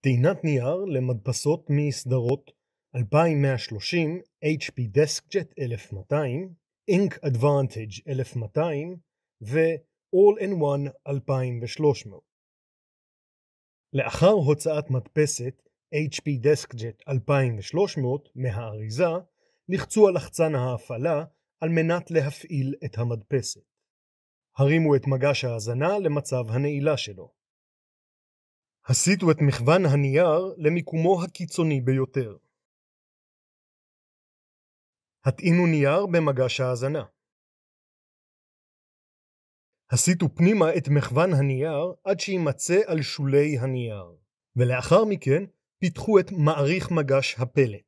טעינת נייר למדפסות מסדרות 2130, HP DeskJet 1200, Ink Advantage 1200 ו-All-in-One 2300. לאחר הוצאת מדפסת HP DeskJet 2300 מהאריזה, לחצו על לחצן ההפעלה על מנת להפעיל את המדפסת. הרימו את מגש ההזנה למצב הנעילה שלו. הסיטו את מכוון הנייר למיקומו הקיצוני ביותר. הטעינו נייר במגש ההאזנה. הסיטו פנימה את מכוון הנייר עד שיימצא על שולי הנייר, ולאחר מכן פיתחו את מעריך מגש הפלט.